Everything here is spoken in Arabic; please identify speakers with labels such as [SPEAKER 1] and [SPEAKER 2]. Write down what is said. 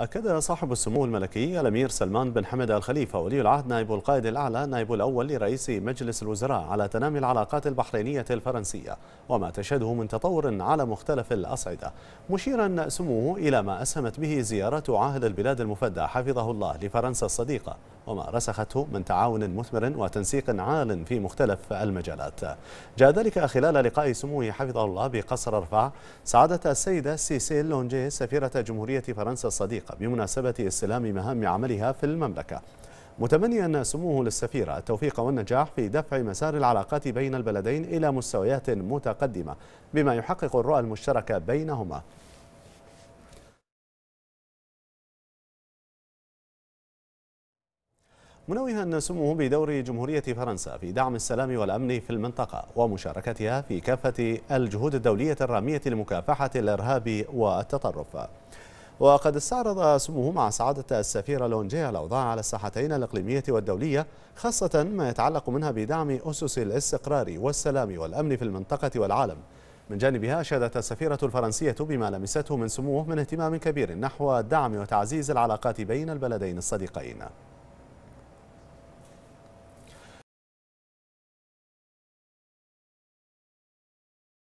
[SPEAKER 1] أكد صاحب
[SPEAKER 2] السمو الملكي الأمير سلمان بن حمد الخليفة ولي العهد نائب القائد الأعلى نائب الأول لرئيس مجلس الوزراء على تنامي العلاقات البحرينية الفرنسية وما تشهده من تطور على مختلف الأصعدة مشيرا سموه إلى ما أسهمت به زيارة عاهد البلاد المفدى حفظه الله لفرنسا الصديقة وما رسخته من تعاون مثمر وتنسيق عال في مختلف المجالات جاء ذلك خلال لقاء سموه حفظه الله بقصر رفع سعادة السيدة سيسيل لونجيه سفيرة جمهورية فرنسا الصديقة بمناسبة استلام مهام عملها في المملكة متمنيا سموه للسفيرة التوفيق والنجاح في دفع مسار العلاقات بين البلدين إلى مستويات متقدمة بما يحقق الرؤى المشتركة بينهما منوها أن سموه بدور جمهورية فرنسا في دعم السلام والأمن في المنطقة ومشاركتها في كافة الجهود الدولية الرامية لمكافحة الإرهاب والتطرف وقد استعرض سموه مع سعادة السفيرة لونجيا الأوضاع على الساحتين الإقليمية والدولية خاصة ما يتعلق منها بدعم أسس الاستقرار والسلام والأمن في المنطقة والعالم من جانبها أشادت السفيرة الفرنسية بما لمسته من سموه من اهتمام كبير نحو دعم وتعزيز العلاقات بين البلدين الصديقين